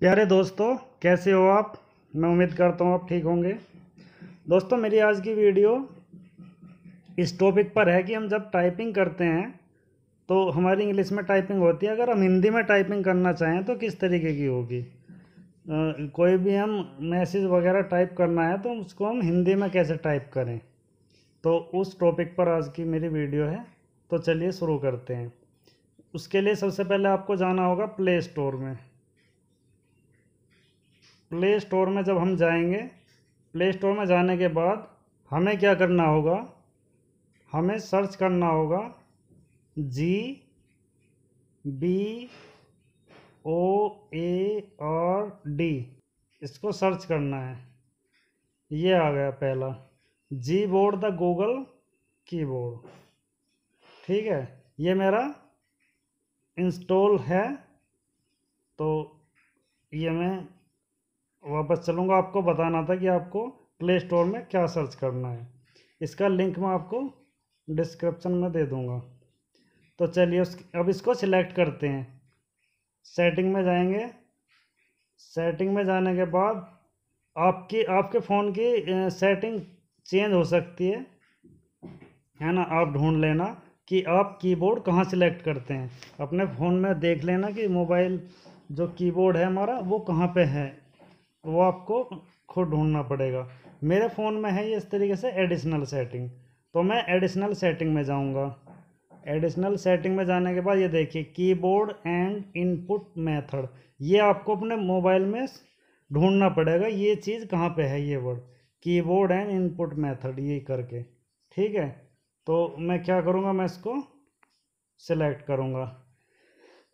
प्यारे दोस्तों कैसे हो आप मैं उम्मीद करता हूँ आप ठीक होंगे दोस्तों मेरी आज की वीडियो इस टॉपिक पर है कि हम जब टाइपिंग करते हैं तो हमारी इंग्लिश में टाइपिंग होती है अगर हम हिंदी में टाइपिंग करना चाहें तो किस तरीके की होगी कोई भी हम मैसेज वगैरह टाइप करना है तो उसको हम हिंदी में कैसे टाइप करें तो उस टॉपिक पर आज की मेरी वीडियो है तो चलिए शुरू करते हैं उसके लिए सबसे पहले आपको जाना होगा प्ले स्टोर में प्ले स्टोर में जब हम जाएंगे प्ले स्टोर में जाने के बाद हमें क्या करना होगा हमें सर्च करना होगा जी बी ओ ए और डी इसको सर्च करना है ये आ गया पहला Gboard the Google keyboard ठीक है ये मेरा इंस्टॉल है तो ये मैं वापस चलूँगा आपको बताना था कि आपको प्ले स्टोर में क्या सर्च करना है इसका लिंक मैं आपको डिस्क्रिप्शन में दे दूँगा तो चलिए उस अब इसको सिलेक्ट करते हैं सेटिंग में जाएंगे सेटिंग में जाने के बाद आपकी आपके फ़ोन की सेटिंग चेंज हो सकती है है ना आप ढूंढ लेना कि आप कीबोर्ड कहाँ सिलेक्ट करते हैं अपने फ़ोन में देख लेना कि मोबाइल जो कीबोर्ड है हमारा वो कहाँ पे है वो आपको खुद ढूंढना पड़ेगा मेरे फ़ोन में है ये इस तरीके से एडिशनल सेटिंग तो मैं एडिशनल सेटिंग में जाऊँगा एडिशनल सेटिंग में जाने के बाद ये देखिए कीबोर्ड एंड इनपुट मेथड ये आपको अपने मोबाइल में ढूंढना पड़ेगा ये चीज़ कहाँ पे है ये word keyboard and input method ये करके ठीक है तो मैं क्या करूँगा मैं इसको सिलेक्ट करूँगा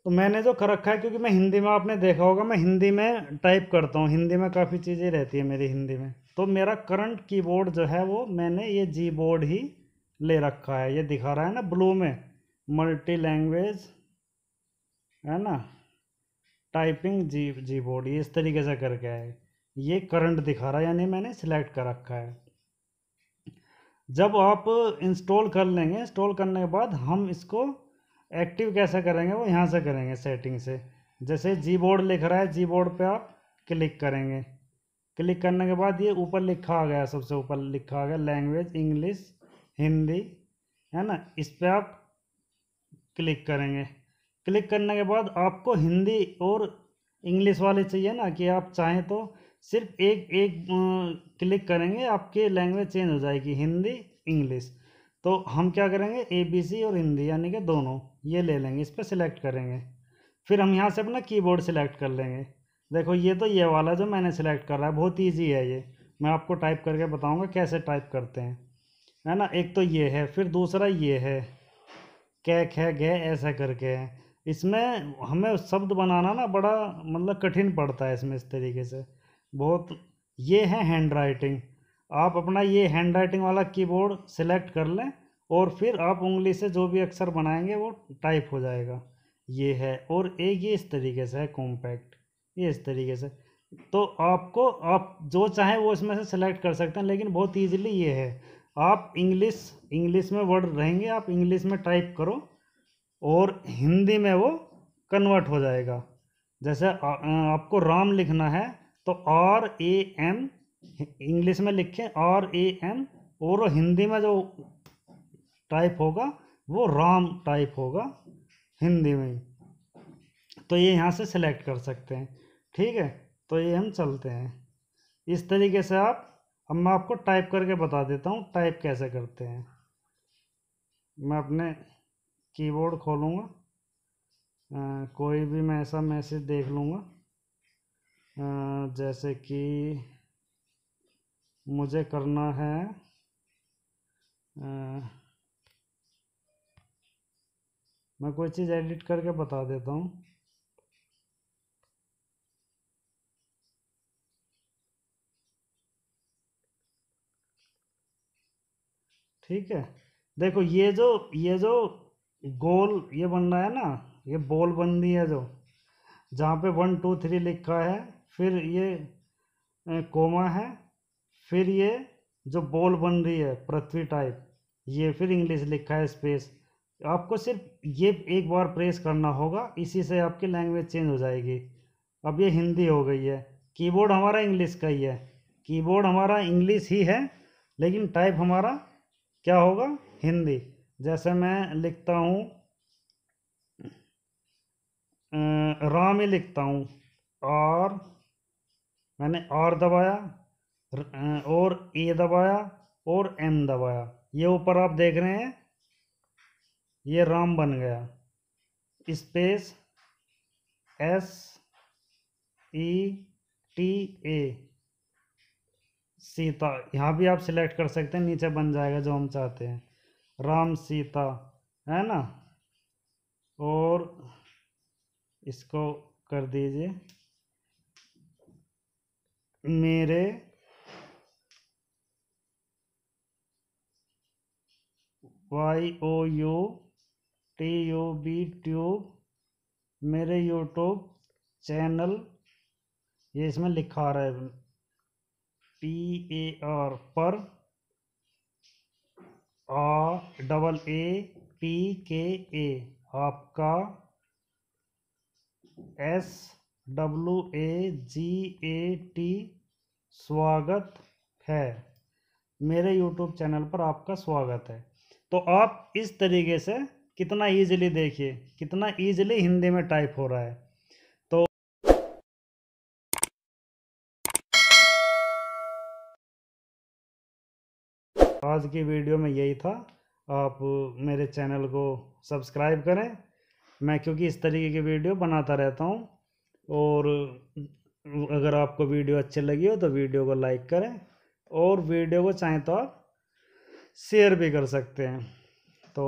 तो मैंने जो कर रखा है क्योंकि मैं हिंदी में आपने देखा होगा मैं हिंदी में टाइप करता हूँ हिंदी में काफ़ी चीज़ें रहती है मेरी हिंदी में तो मेरा करंट कीबोर्ड जो है वो मैंने ये जी बोर्ड ही ले रखा है ये दिखा रहा है ना ब्लू में मल्टी लैंग्वेज है ना टाइपिंग जी जी बोर्ड ये इस तरीके से करके है ये करंट दिखा रहा है यानी मैंने सिलेक्ट कर रखा है जब आप इंस्टॉल कर लेंगे इंस्टॉल करने के बाद हम इसको एक्टिव कैसे करेंगे वो यहाँ से करेंगे सेटिंग से जैसे जी बोर्ड लिख रहा है जी बोर्ड पर आप क्लिक करेंगे क्लिक करने के बाद ये ऊपर लिखा आ गया सबसे ऊपर लिखा आ गया लैंग्वेज इंग्लिश हिंदी है ना इस पर आप क्लिक करेंगे क्लिक करने के बाद आपको हिंदी और इंग्लिश वाले चाहिए ना कि आप चाहें तो सिर्फ एक एक क्लिक करेंगे आपकी लैंग्वेज चेंज हो जाएगी हिंदी इंग्लिश तो हम क्या करेंगे ए बी सी और हिंदी यानी कि दोनों ये ले लेंगे इस पर सिलेक्ट करेंगे फिर हम यहाँ से अपना कीबोर्ड सिलेक्ट कर लेंगे देखो ये तो ये वाला जो मैंने सिलेक्ट करा है बहुत ईजी है ये मैं आपको टाइप करके बताऊँगा कैसे टाइप करते हैं है ना एक तो ये है फिर दूसरा ये है कैक है गह ऐसा करके है इसमें हमें शब्द बनाना ना बड़ा मतलब कठिन पड़ता है इसमें इस तरीके से बहुत ये है हैंड राइटिंग आप अपना ये हैंड राइटिंग वाला कीबोर्ड सेलेक्ट कर लें और फिर आप उंगली से जो भी अक्षर बनाएंगे वो टाइप हो जाएगा ये है और एक ये इस तरीके से है कॉम्पैक्ट ये इस तरीके से तो आपको आप जो चाहें वो इसमें से सेलेक्ट कर सकते हैं लेकिन बहुत ईजिली ये है आप इंग्लिश इंग्लिश में वर्ड रहेंगे आप इंग्लिश में टाइप करो और हिंदी में वो कन्वर्ट हो जाएगा जैसे आ, आपको राम लिखना है तो आर ए एम इंग्लिश में लिखें और ए एम और हिंदी में जो टाइप होगा वो राम टाइप होगा हिंदी में तो ये यहाँ से सिलेक्ट कर सकते हैं ठीक है तो ये हम चलते हैं इस तरीके से आप अब मैं आपको टाइप करके बता देता हूँ टाइप कैसे करते हैं मैं अपने कीबोर्ड खोलूँगा कोई भी मैं ऐसा मैसेज देख लूँगा जैसे कि मुझे करना है आ, मैं कोई चीज़ एडिट करके बता देता हूँ ठीक है देखो ये जो ये जो गोल ये बन रहा है ना ये बॉल बन रही है जो जहाँ पे वन टू थ्री लिखा है फिर ये कोमा है फिर ये जो बॉल बन रही है पृथ्वी टाइप ये फिर इंग्लिश लिखा है स्पेस आपको सिर्फ ये एक बार प्रेस करना होगा इसी से आपकी लैंग्वेज चेंज हो जाएगी अब ये हिंदी हो गई है कीबोर्ड हमारा इंग्लिश का ही है कीबोर्ड हमारा इंग्लिश ही है लेकिन टाइप हमारा क्या होगा हिंदी जैसे मैं लिखता हूँ राम ही लिखता हूँ और मैंने और दबाया और ए दबाया और एम दबाया ये ऊपर आप देख रहे हैं ये राम बन गया space S E T A Sita यहाँ भी आप सिलेक्ट कर सकते हैं नीचे बन जाएगा जो हम चाहते हैं राम सीता है ना और इसको कर दीजिए मेरे Y O U T U B tube मेरे यूट्यूब चैनल ये इसमें लिखा रहा है पी ए आर पर आ डबल ए पी के ए आपका S W A G A T स्वागत है मेरे यूट्यूब चैनल पर आपका स्वागत है तो आप इस तरीके से कितना ईजिली देखिए कितना ईजिली हिंदी में टाइप हो रहा है तो आज की वीडियो में यही था आप मेरे चैनल को सब्सक्राइब करें मैं क्योंकि इस तरीके की वीडियो बनाता रहता हूँ और अगर आपको वीडियो अच्छी लगी हो तो वीडियो को लाइक करें और वीडियो को चाहें तो आप शेयर भी कर सकते हैं तो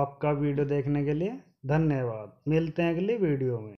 आपका वीडियो देखने के लिए धन्यवाद मिलते हैं अगली वीडियो में